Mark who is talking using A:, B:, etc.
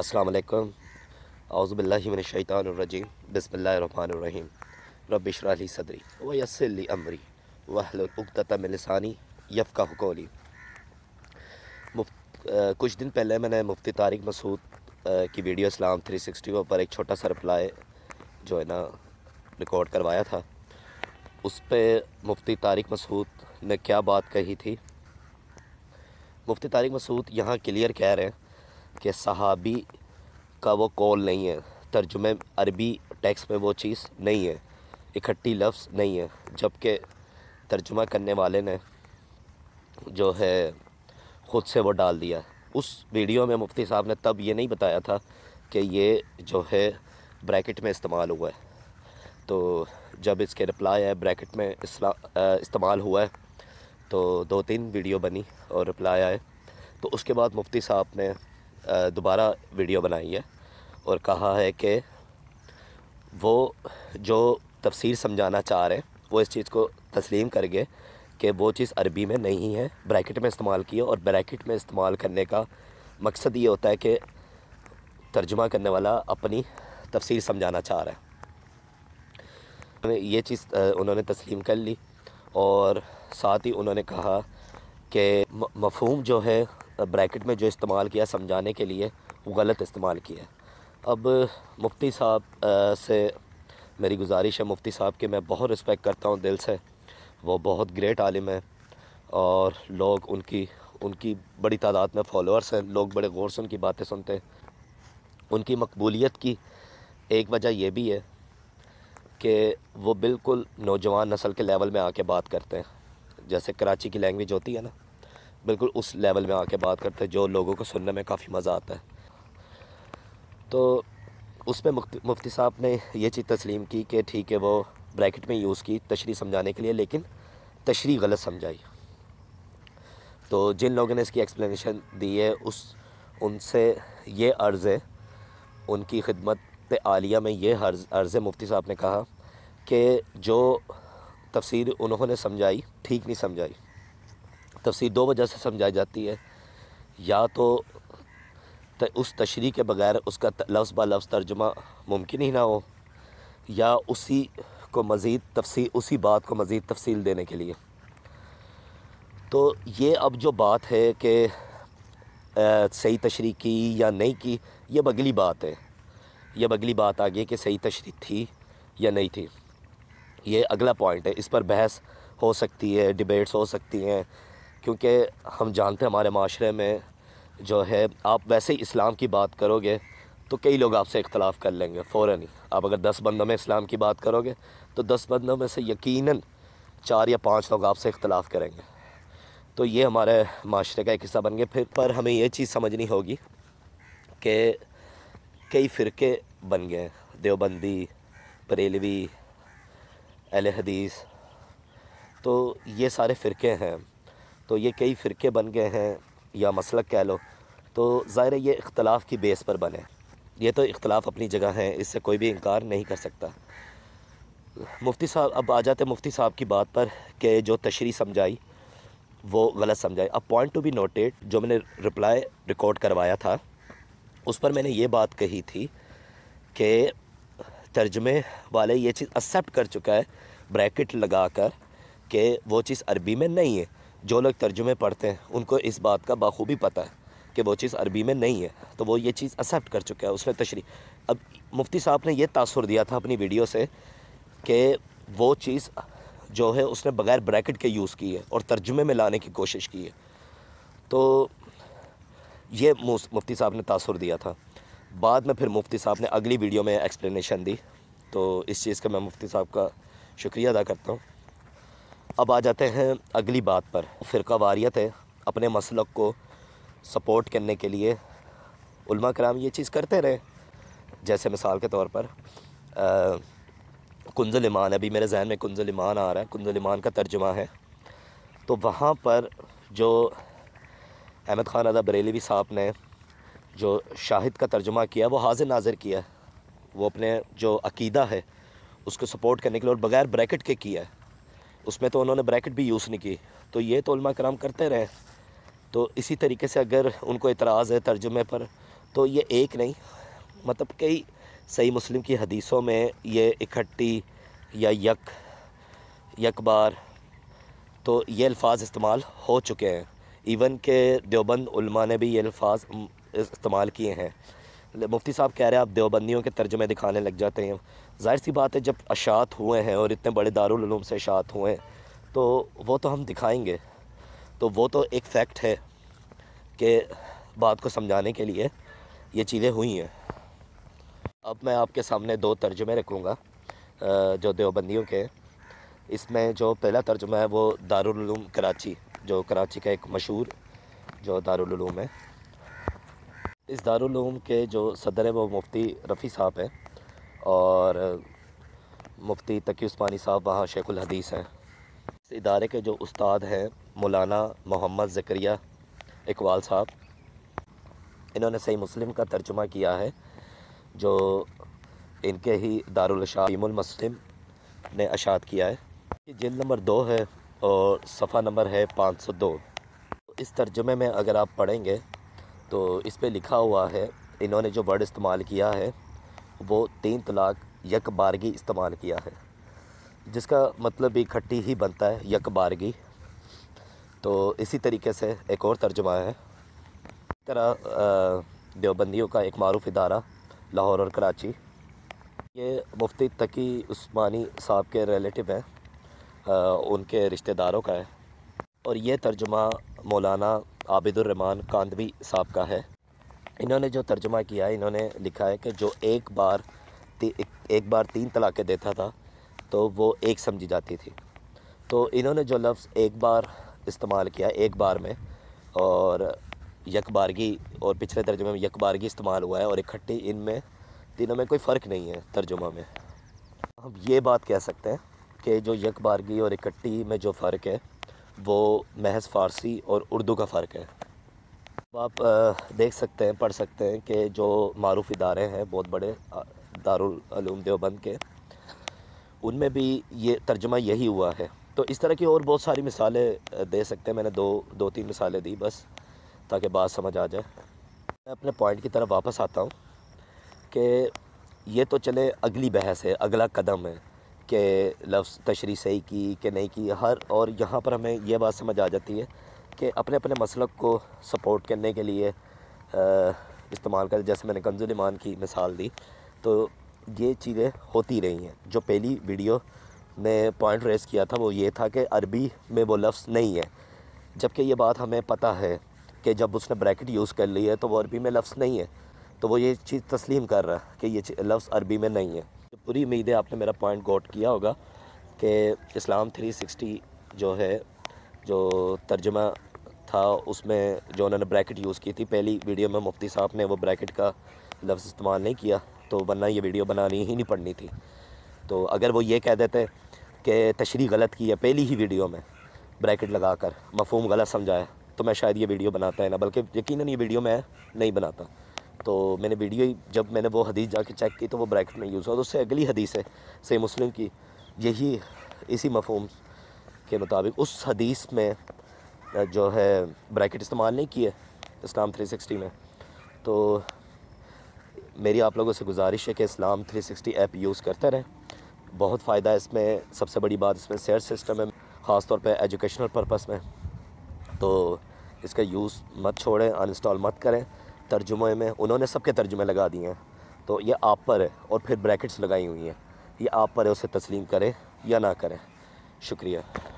A: अस्सलाम वालेकुम अज़बिल्लिमिनशैतानरजीम बसमीम रबशरली सदरी व यसली अमरी वहलतमिलसानी यफ़ा हकोली कुछ दिन पहले मैंने मुफ्ती तारिक मसूद की वीडियो इस्लाम थ्री सिक्सटी पर एक छोटा सा रिप्लाई जो है ना रिकॉर्ड करवाया था उस पर मुफ्ती तारिक मसूद ने क्या बात कही थी मुफ्ती तारिक मसूद यहाँ क्लियर कह रहे हैं कि सहाबी का वो कॉल नहीं है तर्जुमे अरबी टैक्स में वो चीज़ नहीं है इकट्ठी लफ्ज़ नहीं है जबकि तर्जुमा करने वाले ने जो है ख़ुद से वो डाल दिया उस वीडियो में मुफ्ती साहब ने तब ये नहीं बताया था कि ये जो है ब्रैकेट में इस्तेमाल हुआ है तो जब इसके रिप्लाई है ब्रैकेट में इस्तेमाल हुआ है तो दो तीन वीडियो बनी और रिप्लाई आए तो उसके बाद मुफ्ती साहब ने दोबारा वीडियो बनाई है और कहा है कि वो जो तफसीर समझाना चाह रहे हैं वो इस चीज़ को तस्लीम करके कि वो चीज़ अरबी में नहीं है ब्रैकेट में इस्तेमाल किया और ब्रैकेट में इस्तेमाल करने का मकसद ये होता है कि तर्जमा करने वाला अपनी तफसीर समझाना चाह रहा है ये चीज़ उन्होंने तस्लीम कर ली और साथ ही उन्होंने कहा कि मफहम जो है ब्रैकेट में जो इस्तेमाल किया समझाने के लिए वो गलत इस्तेमाल किया है अब मुफ्ती साहब से मेरी गुजारिश है मुफ्ती साहब के मैं बहुत रिस्पेक्ट करता हूँ दिल से वो बहुत ग्रेट आलिम है और लोग उनकी उनकी बड़ी तादाद में फॉलोअर्स हैं लोग बड़े गौर से उनकी बातें सुनते हैं उनकी मकबूलीत की एक वजह यह भी है कि वो बिल्कुल नौजवान नस्ल के लेवल में आके बात करते हैं जैसे कराची की लैंग्वेज होती है ना बिल्कुल उस लेवल में आके बात करते हैं जो लोगों को सुनने में काफ़ी मज़ा आता है तो उसमें मुफ्ती साहब ने यह चीज़ तस्लीम की कि ठीक है वो ब्रैकेट में यूज़ की तशरी समझाने के लिए लेकिन तशरी गलत समझाई तो जिन लोगों ने इसकी एक्सप्लेनेशन दी है उस उनसे ये अर्ज़ है उनकी खिदमत आलिया में ये अर्ज़ मुफ्ती साहब ने कहा कि जो तफसीर उन्होंने समझाई ठीक नहीं समझाई तफसीर दो वजह से समझाई जाती है या तो त, उस तशरी के बगैर उसका लफ्ज़ ब लफ्ज़ तर्जुमा मुमकिन ही ना हो या उसी को मज़ीद तफसी उसी बात को मज़ीद तफसील देने के लिए तो ये अब जो बात है कि सही तशरी की या नहीं की यह बगली बात है यह बगली बात आ गई कि सही तशरी थी या नहीं थी ये अगला पॉइंट है इस पर बहस हो सकती है डिबेट्स हो सकती हैं क्योंकि हम जानते हैं हमारे माशरे में जो है आप वैसे ही इस्लाम की बात करोगे तो कई लोग आपसे इख्तलाफ कर लेंगे फ़ौर ही आप अगर दस बंदों में इस्लाम की बात करोगे तो दस बंदों में से यकीन चार या पाँच लोग आपसे इख्तलाफ करेंगे तो ये हमारे माशरे का एक हिस्सा बन गया फिर पर हमें यह चीज़ समझनी होगी कि कई फ़िरके बन गए हैं देवबंदी बरेलवी अहल हदीस तो ये सारे फ़िरके हैं तो ये कई फ़िरके बन गए हैं या मसलक कह लो तो ज़ाहिर ये इख्तलाफ की बेस पर बने ये तो इख्तलाफ अपनी जगह है इससे कोई भी इनकार नहीं कर सकता मुफ्ती साहब अब आ जाते मुफ्ती साहब की बात पर कि जो तशरी समझाई वो गलत समझाई अब पॉइंट टू बी नोटेड जो मैंने रिप्लाई रिकॉर्ड करवाया था उस पर मैंने ये बात कही थी कि तर्जमे वाले ये चीज़ एक्सेप्ट कर चुका है ब्रैकेट लगा कर कि वो चीज़ अरबी में नहीं है जो लोग तर्जुमे पढ़ते हैं उनको इस बात का बाखूबी पता है कि वो चीज़ अरबी में नहीं है तो वो ये चीज़ एक्सेप्ट कर चुका है उसने तशरी अब मुफ्ती साहब ने यह तासर दिया था अपनी वीडियो से कि वो चीज़ जो है उसने बग़ैर ब्रैकेट के यूज़ की है और तर्जुमे में लाने की कोशिश की है तो ये मुफ्ती साहब ने तासर दिया था बाद में फिर मुफ्ती साहब ने अगली वीडियो में एक्सप्लेनेशन दी तो इस चीज़ का मैं मुफ्ती साहब का शुक्रिया अदा करता हूँ अब आ जाते हैं अगली बात पर फ़िरका वारियत है अपने मसलक को सपोर्ट करने के लिए उल्मा कराम ये चीज़ करते रहे जैसे मिसाल के तौर पर कुंजल ईमान अभी मेरे जहन में कुंजल ईमान आ रहा है कुंजल ईमान का तर्जुमा है तो वहाँ पर जो अहमद ख़ान अदा बरेलीवी साहब ने जो शाहिद का तर्जुमा किया वो हाजिर नाजिर किया वो अपने जो अकीदा है उसको सपोर्ट करने के लिए और बग़ैर ब्रैकेट के किया है उसमें तो उन्होंने ब्रैकेट भी यूज़ नहीं की तो ये तो कराम करते रहे तो इसी तरीके से अगर उनको इतराज़ है तर्जुमे पर तो ये एक नहीं मतलब कई सही मुस्लिम की हदीसों में ये इकट्ठी या यक यकबार तो ये अल्फाज इस्तेमाल हो चुके हैं इवन के देवबंद ने भी ये अल्फाज इस्तेमाल किए हैं मुफ्ती साहब कह रहे हैं आप देवबंदियों के तर्जमे दिखाने लग जाते हैं जाहिर सी बात है जब अशात हुए हैं और इतने बड़े दारूम से अशात हुए हैं तो वो तो हम दिखाएंगे तो वो तो एक फैक्ट है कि बात को समझाने के लिए ये चीज़ें हुई हैं अब मैं आपके सामने दो तर्जुमे रखूँगा जो देवबंदियों के इसमें जो पहला तर्जुमा है वो दारूम कराची जो कराची का एक मशहूर जो दारूम है इस दारूम के जो सदर हैं वो मुफ्ती रफ़ी साहब हैं और मुफ्ती तकी उस्मानी साहब वहाँ शेखुल हदीस हैं इस इदारे के जो उस्ताद हैं मौलाना मोहम्मद जक्रिया इकबाल साहब इन्होंने सही मुस्लिम का तर्जुमा किया है जो इनके ही दारुलशाहीमुलमस्लिम ने अशात किया है जेल नंबर दो है और सफ़ा नंबर है पाँच सौ दो इस तर्जुमे में अगर आप पढ़ेंगे तो इस पर लिखा हुआ है इन्होंने जो वर्ड इस्तेमाल किया है वो तीन तलाक यक बारगी इस्तेमाल किया है जिसका मतलब भी इकट्ठी ही बनता है यक बारगी तो इसी तरीके से एक और तर्जमा है तरह देवबंदियों का एक मरूफ इदारा लाहौर और कराची ये मुफ्ती तकी उस्मानी साहब के रिलेटिव हैं उनके रिश्तेदारों का है और ये तर्जुमा मौलाना आबिदुररहमान कांदवी साहब का है इन्होंने जो तर्जमा किया है इन्होंने लिखा है कि जो एक बार एक बार तीन तलाक़ें देता था तो वो एक समझी जाती थी तो इन्होंने जो लफ्ज़ एक बार इस्तेमाल किया एक बार में और यकबारगी और पिछले तर्जुमे में यकबारगी इस्तेमाल हुआ है और इकट्ठी इनमें तीनों में कोई फ़र्क नहीं है तर्जुमा में हम ये बात कह सकते हैं कि जो यकबारगी और इकट्ठी में जो फ़र्क है वो महज फ़ारसी और उर्दू का फ़र्क है आप देख सकते हैं पढ़ सकते हैं कि जो मरूफ इदारे हैं बहुत बड़े दारूम देवबंद के उनमें भी ये तर्जमा यही हुआ है तो इस तरह की और बहुत सारी मिसालें दे सकते हैं मैंने दो दो तीन मिसालें दी बस ताकि बात समझ आ जाए मैं अपने पॉइंट की तरफ वापस आता हूँ कि ये तो चले अगली बहस है अगला कदम है के लफ्ज़ तशरी सही की कि नहीं की हर और यहाँ पर हमें यह बात समझ आ जाती है कि अपने अपने मसलक को सपोर्ट करने के लिए इस्तेमाल कर जैसे मैंने ईमान की मिसाल दी तो ये चीज़ें होती रही हैं जो पहली वीडियो में पॉइंट रेस किया था वो ये था कि अरबी में वो लफ्ज़ नहीं है जबकि ये बात हमें पता है कि जब उसने ब्रैकेट यूज़ कर ली है तो वो अरबी में लफ्ज़ नहीं है तो वो ये चीज़ तस्लीम कर रहा है कि ये लफ्ज़ अरबी में नहीं है पूरी उम्मीद है आपने मेरा पॉइंट गॉट किया होगा कि इस्लाम 360 जो है जो तर्जमा था उसमें जो उन्होंने ब्रैकेट यूज़ की थी पहली वीडियो में मुफ्ती साहब ने वो ब्रैकेट का लफ्ज़ इस्तेमाल नहीं किया तो वरना ये वीडियो बनानी ही नहीं पड़नी थी तो अगर वो ये कह देते कि तशरी गलत की है पहली ही वीडियो में ब्रैकेट लगा कर मफहम गलत समझाया तो मैं शायद ये वीडियो बनाता है ना बल्कि यकीन ये वीडियो मैं नहीं बनाता तो मैंने वीडियो ही जब मैंने वो हदीस जाके चेक की तो वो ब्रैकेट में यूज़ हुआ तो उससे अगली हदीस है से मुस्लिम की यही इसी मफहम के मुताबिक उस हदीस में जो है ब्रैकेट इस्तेमाल नहीं किए इस्लाम 360 में तो मेरी आप लोगों से गुजारिश है कि इस्लाम 360 ऐप यूज़ करते रहें बहुत फ़ायदा है इसमें सबसे बड़ी बात इसमें सेयर सिस्टम है ख़ास तौर पर एजुकेशनल पर्पज़ में तो इसका यूज़ मत छोड़ें अनस्टॉल मत करें तर्जुमे में उन्होंने सबके तर्जुमे लगा दिए हैं तो ये आप पर है और फिर ब्रैकेट्स लगाई हुई हैं ये आप पर है उसे तस्लीम करें या ना करें शुक्रिया